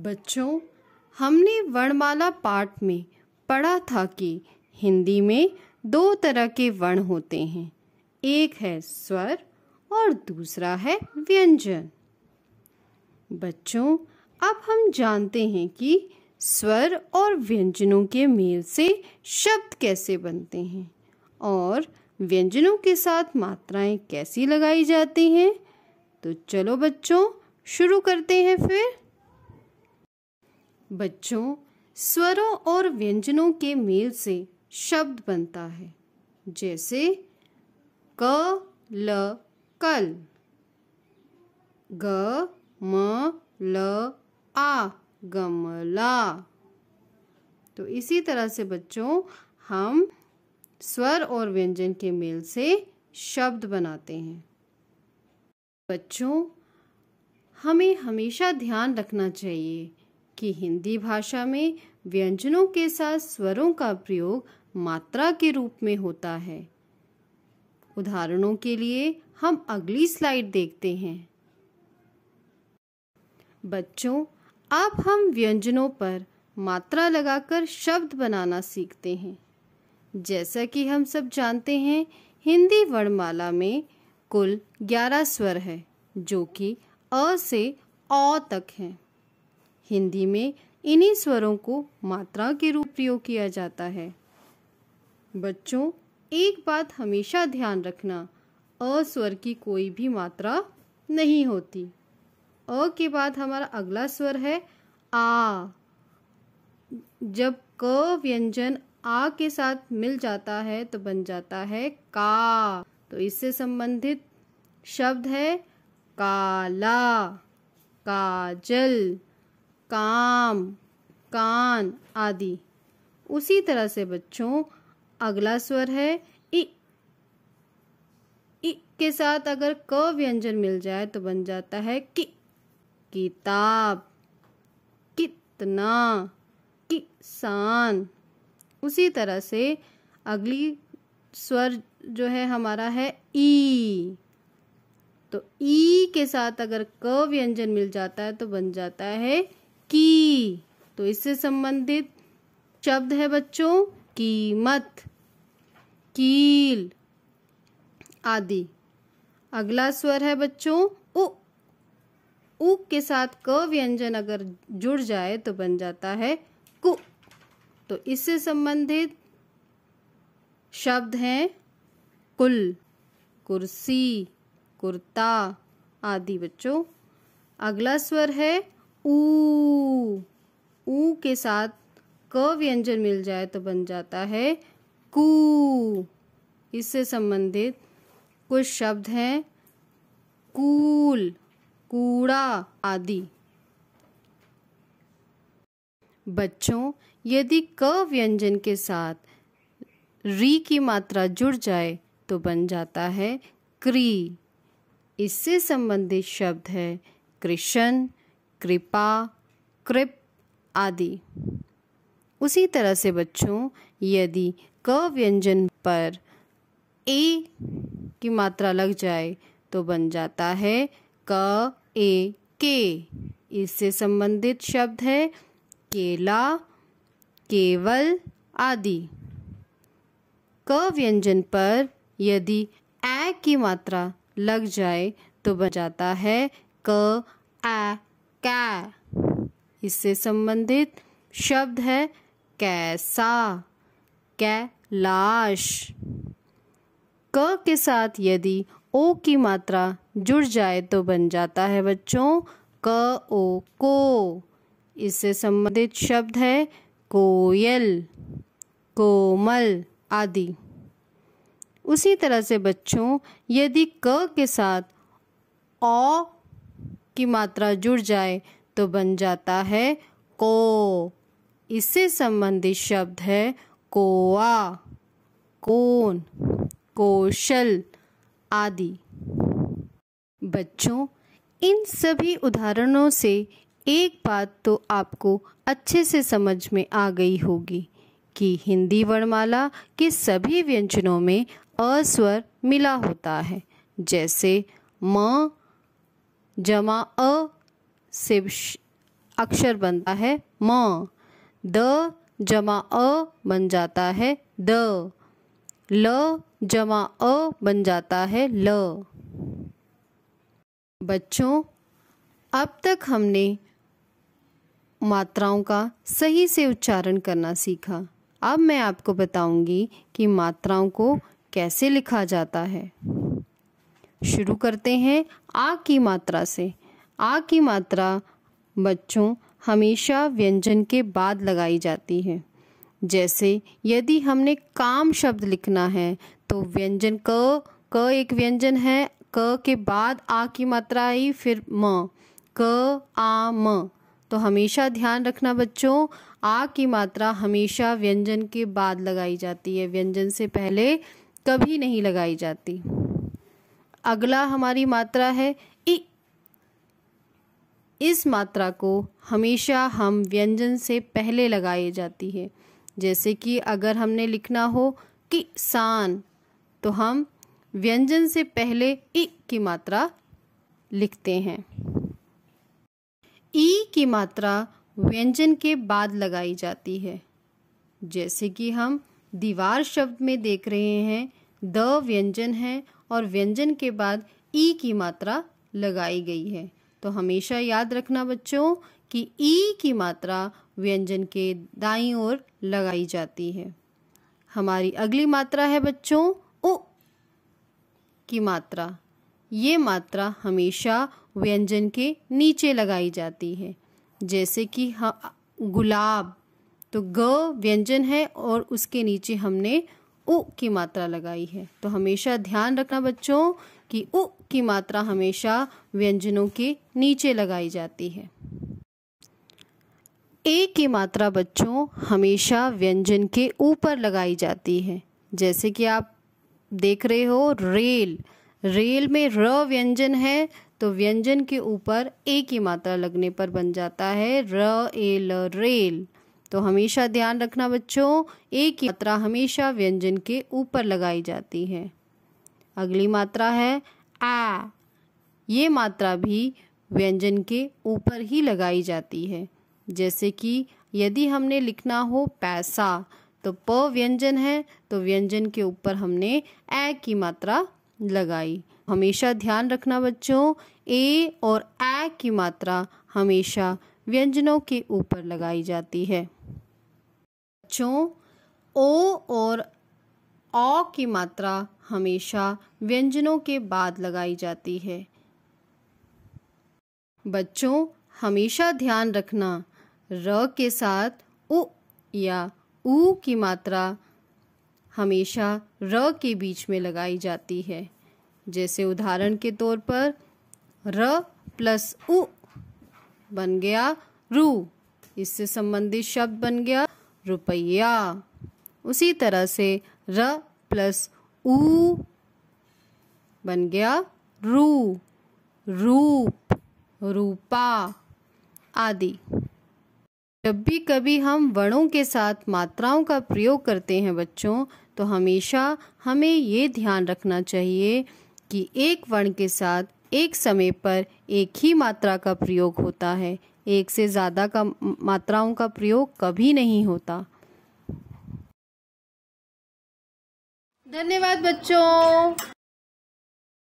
बच्चों हमने वर्णमाला पाठ में पढ़ा था कि हिंदी में दो तरह के वर्ण होते हैं एक है स्वर और दूसरा है व्यंजन बच्चों अब हम जानते हैं कि स्वर और व्यंजनों के मेल से शब्द कैसे बनते हैं और व्यंजनों के साथ मात्राएं कैसी लगाई जाती हैं तो चलो बच्चों शुरू करते हैं फिर बच्चों स्वरों और व्यंजनों के मेल से शब्द बनता है जैसे क ल कल ग म ल आ गमला तो इसी तरह से बच्चों हम स्वर और व्यंजन के मेल से शब्द बनाते हैं बच्चों हमें हमेशा ध्यान रखना चाहिए कि हिंदी भाषा में व्यंजनों के साथ स्वरों का प्रयोग मात्रा के रूप में होता है उदाहरणों के लिए हम अगली स्लाइड देखते हैं बच्चों अब हम व्यंजनों पर मात्रा लगाकर शब्द बनाना सीखते हैं जैसा कि हम सब जानते हैं हिंदी वर्णमाला में कुल ग्यारह स्वर है जो कि अ से अ तक हैं हिंदी में इन्हीं स्वरों को मात्रा के रूप प्रयोग किया जाता है बच्चों एक बात हमेशा ध्यान रखना अ स्वर की कोई भी मात्रा नहीं होती अ के बाद हमारा अगला स्वर है आ जब क व्यंजन आ के साथ मिल जाता है तो बन जाता है का तो इससे संबंधित शब्द है काला काजल काम कान आदि उसी तरह से बच्चों अगला स्वर है इ इ के साथ अगर क व्यंजन मिल जाए तो बन जाता है कि किताब कितना किसान उसी तरह से अगली स्वर जो है हमारा है ई तो ई के साथ अगर क व्यंजन मिल जाता है तो बन जाता है की तो इससे संबंधित शब्द है बच्चों कीमत कील आदि अगला स्वर है बच्चों उ उ के साथ क व्यंजन अगर जुड़ जाए तो बन जाता है कु तो इससे संबंधित शब्द हैं कुल कुर्सी कुर्ता आदि बच्चों अगला स्वर है ऊ ऊ के साथ क व्यंजन मिल जाए तो बन जाता है कू इससे संबंधित कुछ शब्द हैं कूल कूड़ा आदि बच्चों यदि क व्यंजन के साथ री की मात्रा जुड़ जाए तो बन जाता है क्री इससे संबंधित शब्द है कृष्ण कृपा कृप आदि उसी तरह से बच्चों यदि क व्यंजन पर ए की मात्रा लग जाए तो बन जाता है क ए के इससे संबंधित शब्द है केला केवल आदि क व्यंजन पर यदि ए की मात्रा लग जाए तो बन जाता है क आ कै इससे संबंधित शब्द है कैसा कैलाश क के साथ यदि ओ की मात्रा जुड़ जाए तो बन जाता है बच्चों क ओ को इससे संबंधित शब्द है कोयल कोमल आदि उसी तरह से बच्चों यदि क के साथ ओ की मात्रा जुड़ जाए तो बन जाता है को इससे संबंधित शब्द है कोआ कोन कौशल आदि बच्चों इन सभी उदाहरणों से एक बात तो आपको अच्छे से समझ में आ गई होगी कि हिंदी वर्णमाला के सभी व्यंजनों में अस्वर मिला होता है जैसे म जमा अ से अक्षर बनता है म द जमा अ बन जाता है द ल जमा अ बन जाता है ल बच्चों अब तक हमने मात्राओं का सही से उच्चारण करना सीखा अब मैं आपको बताऊंगी कि मात्राओं को कैसे लिखा जाता है शुरू करते हैं आ की मात्रा से आ की मात्रा बच्चों हमेशा व्यंजन के बाद लगाई जाती है जैसे यदि हमने काम शब्द लिखना है तो व्यंजन क क एक व्यंजन है क के बाद आ की मात्रा आई फिर म क आ म तो हमेशा ध्यान रखना बच्चों आ की मात्रा हमेशा व्यंजन के बाद लगाई जाती है व्यंजन से पहले कभी नहीं लगाई जाती अगला हमारी मात्रा है इ इस मात्रा को हमेशा हम व्यंजन से पहले लगाई जाती है जैसे कि अगर हमने लिखना हो कि सान तो हम व्यंजन से पहले इ की मात्रा लिखते हैं ई की मात्रा व्यंजन के बाद लगाई जाती है जैसे कि हम दीवार शब्द में देख रहे हैं द व्यंजन है और व्यंजन के बाद ई की मात्रा लगाई गई है तो हमेशा याद रखना बच्चों कि ई की मात्रा व्यंजन के दाई ओर लगाई जाती है हमारी अगली मात्रा है बच्चों उ की मात्रा ये मात्रा हमेशा व्यंजन के नीचे लगाई जाती है जैसे कि गुलाब तो ग व्यंजन है और उसके नीचे हमने उ की मात्रा लगाई है तो हमेशा ध्यान रखना बच्चों कि उ की मात्रा हमेशा व्यंजनों के नीचे लगाई जाती है ए की मात्रा बच्चों हमेशा व्यंजन के ऊपर लगाई जाती है जैसे कि आप देख रहे हो रेल रेल में र व्यंजन है तो व्यंजन के ऊपर ए की मात्रा लगने पर बन जाता है र ए ल रेल तो हमेशा ध्यान रखना बच्चों एक मात्रा हमेशा व्यंजन के ऊपर लगाई जाती है अगली मात्रा है आ ये मात्रा भी व्यंजन के ऊपर ही लगाई जाती है जैसे कि यदि हमने लिखना हो पैसा तो प व्यंजन है तो व्यंजन के ऊपर हमने ए की मात्रा लगाई हमेशा ध्यान रखना बच्चों ए और ए की मात्रा हमेशा व्यंजनों के ऊपर लगाई जाती है बच्चों ओ और औ की मात्रा हमेशा व्यंजनों के बाद लगाई जाती है बच्चों हमेशा ध्यान रखना र के साथ उ या ऊ की मात्रा हमेशा र के बीच में लगाई जाती है जैसे उदाहरण के तौर पर र प्लस उ बन गया रू इससे संबंधित शब्द बन गया रुपया उसी तरह से र प्लस ऊ बन गया रू रूप रूपा आदि जब भी कभी हम वर्णों के साथ मात्राओं का प्रयोग करते हैं बच्चों तो हमेशा हमें ये ध्यान रखना चाहिए कि एक वर्ण के साथ एक समय पर एक ही मात्रा का प्रयोग होता है एक से ज़्यादा का मात्राओं का प्रयोग कभी नहीं होता धन्यवाद बच्चों